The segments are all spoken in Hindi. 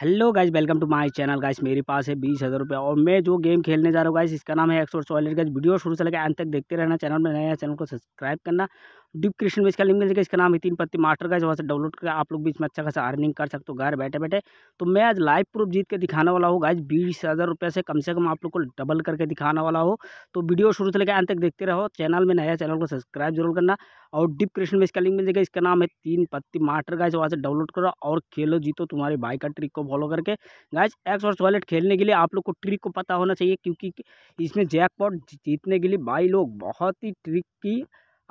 hello guys welcome to my channel guys मेरे पास है बीस हज़ार रुपये और मैं जो गेम खेलने जा रहा हूँ गाइस इसका नाम है एक्सोर सॉलिड गाइस वीडियो शुरू से लगे अंत तक देखते रहना चैनल में नया चैनल को सब्सक्राइब करना डीप क्रिएशन बेच का लिंक मिल जाएगा इसका नाम है तीन पत्ती मास्टर का वहाँ से डाउनलोड कर आप लोग बीच में अच्छा खासा अर्निंग कर सकते हो घर बैठे बैठे तो मैं आज लाइव प्रूफ जीत के दिखाने वाला हूँ गाइज बीस हज़ार रुपये से कम से कम आप लोग को डबल करके दिखाने वाला हो तो वीडियो शुरू से लेकर अंत तक देखते रहो चैनल में नया चैनल को सब्सक्राइब जरूर करना और डिप क्रिएशन में इसका लिंक मिल जाएगा इसका नाम है तीन पत्ती मास्टर का वहाँ से डाउनलोड करो और खेलो जीतो तुम्हारे भाई का ट्रिक को फॉलो करके गाइज एक्स और टॉयलेट खेलने के लिए आप लोग को ट्रिक को पता होना चाहिए क्योंकि इसमें जैकपॉट जीतने के लिए भाई लोग बहुत ही ट्रिक की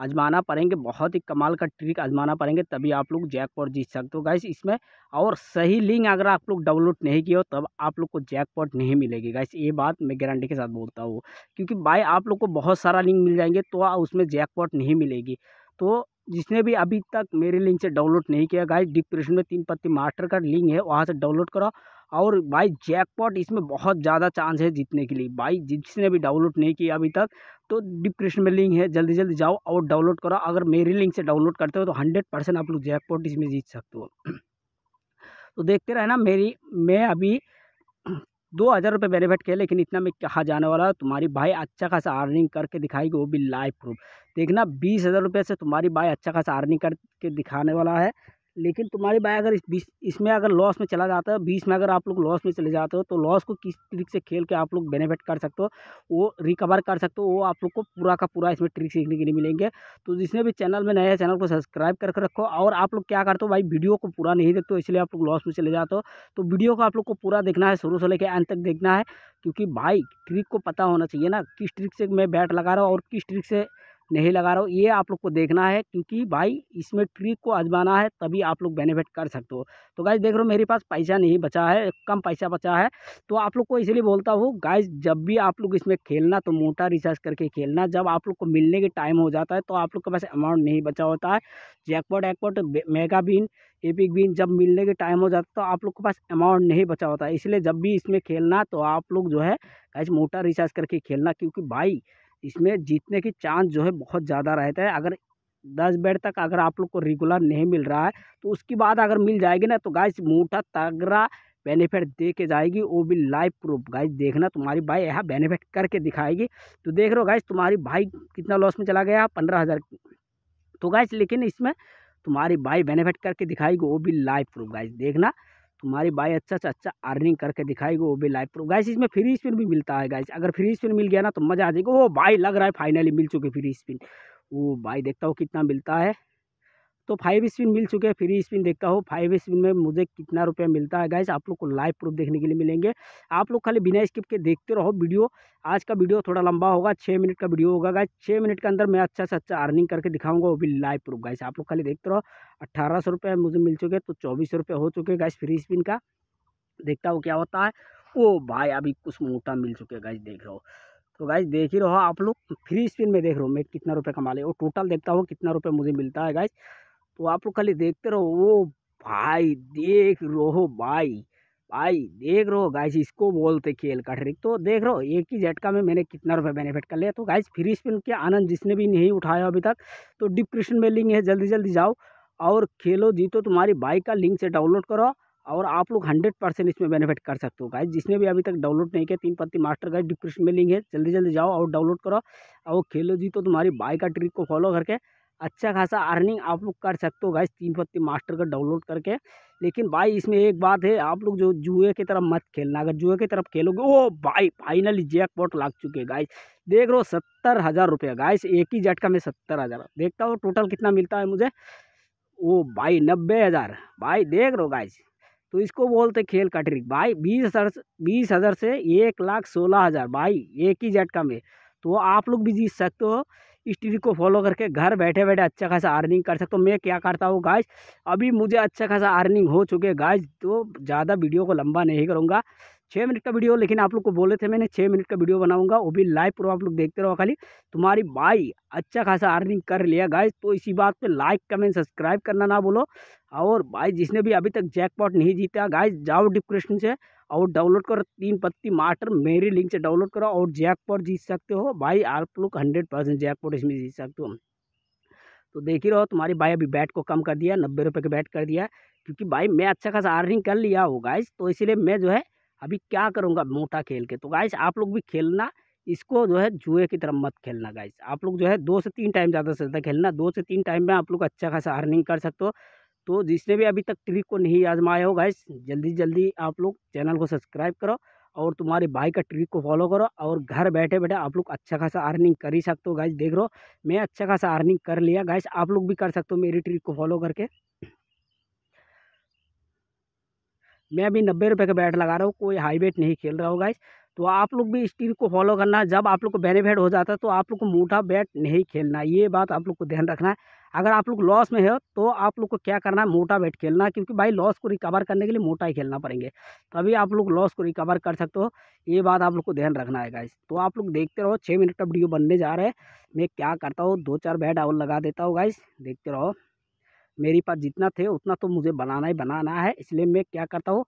आजमाना पड़ेंगे बहुत ही कमाल का ट्रिक आजमाना पड़ेंगे तभी आप लोग जैक पॉट जीत सकते हो गाइस इसमें और सही लिंक अगर आप लोग डाउनलोड नहीं किया हो तब आप लोग को जैक पॉट नहीं मिलेगी गाइस ये बात मैं गारंटी के साथ बोलता हूँ क्योंकि भाई आप लोग को बहुत सारा लिंक मिल जाएंगे तो उसमें पॉट नहीं मिलेगी तो जिसने भी अभी तक मेरे लिंक से डाउनलोड नहीं किया गाइस डिप्रेशन में तीन पत्ती मास्टर का लिंक है वहाँ से डाउनलोड करो और भाई जैकपॉट इसमें बहुत ज़्यादा चांस है जीतने के लिए भाई जिसने भी डाउनलोड नहीं किया अभी तक तो डिस्क्रिप्शन में लिंक है जल्दी जल्दी जाओ और डाउनलोड करो अगर मेरी लिंक से डाउनलोड करते हो तो हंड्रेड परसेंट आप लोग जैकपॉट इसमें जीत सकते हो तो देखते रहना मेरी मैं अभी दो हज़ार रुपये बेनिफिट किया लेकिन इतना में कहा जाने वाला तुम्हारी भाई अच्छा खासा अर्निंग करके दिखाएगी वो भी लाइव प्रूफ देखना बीस हज़ार रुपये से तुम्हारी भाई अच्छा खासा अर्निंग करके दिखाने वाला है लेकिन तुम्हारी बाई अगर इस बीस इसमें अगर लॉस में चला जाता है बीस में अगर आप लोग लॉस में चले जाते हो तो लॉस को किस ट्रिक से खेल के आप लोग बेनिफिट कर सकते हो वो रिकवर कर सकते हो वो आप लोग को पूरा का पूरा इसमें ट्रिक सीखने के लिए मिलेंगे तो जिसने भी चैनल में नया चैनल को सब्सक्राइब करके रखो और आप लोग क्या करते हो भाई वीडियो को पूरा नहीं देखते हो इसलिए आप लोग लॉस में चले जाते हो तो वीडियो को आप लोग को पूरा देखना है शुरू से लेकर अंत तक देखना है क्योंकि भाई ट्रिक को पता होना चाहिए ना किस ट्रिक से मैं बैट लगा रहा हूँ और किस ट्रिक से नहीं लगा रहा हूँ ये आप लोग को देखना है क्योंकि भाई इसमें ट्रिक को आजमाना है तभी आप लोग बेनिफिट कर सकते हो तो गाइज देख रहे हो मेरे पास पैसा नहीं बचा है कम पैसा बचा है तो आप लोग को इसलिए बोलता हूँ गाइज जब भी आप लोग इसमें खेलना तो मोटा रिचार्ज करके खेलना जब आप लोग को मिलने के टाइम हो जाता है तो आप लोग के पास अमाउंट नहीं बचा होता है जैकपॉट एक्पॉट मेगा बिन एपिक बिन जब मिलने के टाइम हो जाता है तो आप लोग के पास अमाउंट नहीं बचा होता है इसलिए जब भी इसमें खेलना तो आप लोग जो है गाइज मोटा रिचार्ज करके खेलना क्योंकि भाई इसमें जीतने की चांस जो है बहुत ज़्यादा रहता है अगर दस बेड तक अगर आप लोग को रेगुलर नहीं मिल रहा है तो उसके बाद अगर मिल जाएगी ना तो गाय मोटा तगड़ा बेनिफिट दे के जाएगी वो भी लाइव प्रूफ गाइस देखना तुम्हारी भाई यहाँ बेनिफिट करके दिखाएगी तो देख रहे हो गाइस तुम्हारी भाई कितना लॉस में चला गया पंद्रह हज़ार तो गाइज लेकिन इसमें तुम्हारी भाई बेनिफिट करके दिखाएगी वो भी लाइव प्रूफ गाइस देखना तुम्हारी बाई अच्छा से अच्छा अर्निंग करके दिखाएगी वो भी लाइव प्रूफ गाइस इसमें फ्री स्पिन भी मिलता है गाइस अगर फ्री स्पिन मिल गया ना तो मज़ा आ जाएगा वो भाई लग रहा है फाइनली मिल चुके फ्री स्पिन वो भाई देखता हूँ कितना मिलता है तो फाइव स्पिन मिल चुके हैं फ्री स्पिन देखता हूँ फाइव स्पिन में मुझे कितना रुपया मिलता है गाइस आप लोग को लाइव प्रूफ देखने के लिए मिलेंगे आप लोग खाली बिना स्किप के देखते रहो वीडियो आज का वीडियो थोड़ा लंबा होगा छः मिनट का वीडियो होगा गाइस छः मिनट के अंदर मैं अच्छा से अच्छा अर्निंग करके दिखाऊंगा वो भी लाइव प्रूफ गाइस आप लोग खाली देखते रहो अट्ठारह सौ रुपये मुझे मिल चुके तो चौबीस सौ रुपये हो चुके गाइस फ्री स्पिन का देखता हूँ क्या होता है ओ भाई अभी कुछ मोटा मिल चुके हैं गाइस देख हो तो गाइज देख ही रहो आप लोग फ्री स्पिन में देख रहे हो मैं कितना रुपये कमा ले टोटल देखता हूँ कितना रुपये मुझे मिलता है गाइज तो आप लोग खाली देखते रहो वो भाई देख रहो भाई भाई देख रहो गाइस इसको बोलते खेल का ट्रिक तो देख रहो एक ही झटका में मैंने कितना रुपए बेनिफिट कर लिया तो गाइस फ्री स्पिन के आनंद जिसने भी नहीं उठाया अभी तक तो डिप्रेशन में लिंक है जल्दी जल्दी जाओ और खेलो जीतो तुम्हारी बाइक का लिंक से डाउनलोड करो और आप लोग हंड्रेड परसेंट इसमें बेनिफिट कर सकते हो गाइस जिसने भी अभी तक डाउनलोड नहीं किया Teen Patti master guys description में लिंक है जल्दी जल्दी जाओ और डाउनलोड करो और खेलो जीतो तुम्हारी बाइक का ट्रिक को फॉलो करके अच्छा खासा अर्निंग आप लोग कर सकते हो गाइस तीन पत्ती मास्टर का डाउनलोड करके लेकिन भाई इसमें एक बात है आप लोग जो जुए की तरफ मत खेलना अगर जुए की तरफ खेलोगे ओ भाई फाइनली जैकपॉट लग चुके हैं गाइस देख रहे हो सत्तर हज़ार रुपये गाइस एक ही झटका में सत्तर हज़ार देखता हूँ टोटल कितना मिलता है मुझे ओ भाई नब्बे हज़ार भाई देख रहे हो गाइस तो इसको बोलते खेल का ट्रिक भाई बीस हज़ार बीस हज़ार से एक लाख सोलह हज़ार भाई एक ही झटका में तो आप लोग भी जीत सकते हो इस ट्रिक को फॉलो करके घर बैठे बैठे अच्छा खासा अर्निंग कर सकते हो मैं क्या करता हूँ गाइज अभी मुझे अच्छा खासा अर्निंग हो चुके है गाइज तो ज़्यादा वीडियो को लंबा नहीं करूँगा छः मिनट का वीडियो लेकिन आप लोग को बोले थे मैंने छः मिनट का वीडियो बनाऊंगा वो भी लाइव प्रो आप लोग देखते रहो खाली तुम्हारी भाई अच्छा खासा अर्निंग कर लिया गाइज तो इसी बात पे लाइक कमेंट सब्सक्राइब करना ना बोलो और भाई जिसने भी अभी तक जैकपॉट नहीं जीता गाइज जाओ डिप्रेशन से और डाउनलोड करो तीन पत्ती मार्टर मेरी लिंक से डाउनलोड करो और जैकपॉट जीत सकते हो भाई आप लोग हंड्रेड परसेंट जैक इसमें जीत सकते हो तो देख ही रहो तुम्हारी भाई अभी बैट को कम कर दिया नब्बे रुपये के बैट कर दिया क्योंकि भाई मैं अच्छा खासा अर्निंग कर लिया हो गाइस तो इसीलिए मैं जो है अभी क्या करूँगा मोटा खेल के तो गाइस आप लोग भी खेलना इसको जो है जुए की तरफ मत खेलना गाइस आप लोग जो है दो से तीन टाइम ज़्यादा से ज़्यादा खेलना दो से तीन टाइम में आप लोग अच्छा खासा अर्निंग कर सकते हो तो जिसने भी अभी तक ट्रिक को नहीं आजमाया हो गाइस जल्दी जल्दी आप लोग चैनल को सब्सक्राइब करो और तुम्हारे भाई का ट्रिक को फॉलो करो और घर बैठे बैठे आप लोग अच्छा खासा अर्निंग कर ही सकते हो गाइस देख रहो मैं अच्छा खासा अर्निंग कर लिया गाइस आप लोग भी कर सकते हो मेरी ट्रिक को फॉलो करके मैं अभी नब्बे रुपये का बैट लगा रहा हूँ कोई हाई बैट नहीं खेल रहा हूँ गाइस तो आप लोग भी इस ट्रिक को फॉलो करना जब आप लोग को बेनिफिट हो जाता है तो आप लोग को मोटा बैट नहीं खेलना ये बात आप लोग को ध्यान रखना है अगर आप लोग लॉस में है तो आप लोग को क्या करना है मोटा बैट खेलना क्योंकि भाई लॉस को रिकवर करने के लिए मोटा ही खेलना पड़ेंगे तभी तो आप लोग लॉस को रिकवर कर सकते हो ये बात आप लोग को ध्यान रखना है गाइस तो आप लोग देखते रहो छः मिनट का वीडियो बनने जा रहा है मैं क्या करता हूँ दो चार बैट और लगा देता हूँ गाइस देखते रहो मेरे पास जितना थे उतना तो मुझे बनाना ही बनाना है इसलिए मैं क्या करता हूँ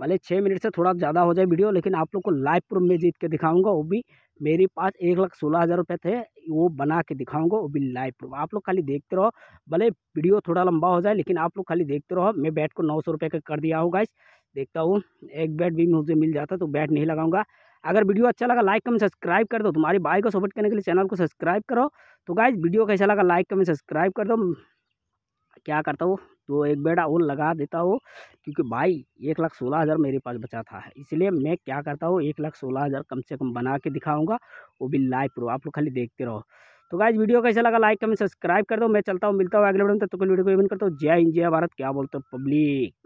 भले छः मिनट से थोड़ा ज़्यादा हो जाए वीडियो लेकिन आप लोग को लाइव प्रूफ में जीत के दिखाऊंगा वो भी मेरे पास एक लाख सोलह हज़ार रुपये थे वो बना के दिखाऊंगा वो भी लाइव प्रूफ आप लोग खाली देखते रहो भले वीडियो थोड़ा लंबा हो जाए लेकिन आप लोग खाली देखते रहो मैं बैट को नौ सौ रुपये का कर दिया हूँ गाइस देखता हूँ एक बैट भी मुझे मिल जाता तो बैट नहीं लगाऊंगा अगर वीडियो अच्छा लगा लाइक कमेंट सब्सक्राइब कर दो तुम्हारी बाई को सपोर्ट करने के लिए चैनल को सब्सक्राइब करो तो गाइज वीडियो कैसा लगा लाइक कमेंट सब्सक्राइब कर दो क्या करता हूँ तो एक बेड़ा और लगा देता हो क्योंकि भाई एक लाख सोलह हज़ार मेरे पास बचा था इसलिए मैं क्या करता हूँ एक लाख सोलह हज़ार कम से कम बना के दिखाऊँगा वो भी लाइव प्रो आप लोग खाली देखते रहो तो गाइज वीडियो कैसा लगा लाइक कमेंट सब्सक्राइब कर दो मैं चलता हूँ मिलता हूँ अगले वीडियो में तो वीडियो को इवेंट करता हूँ जय हिंद जय भारत क्या बोलते हो पब्लिक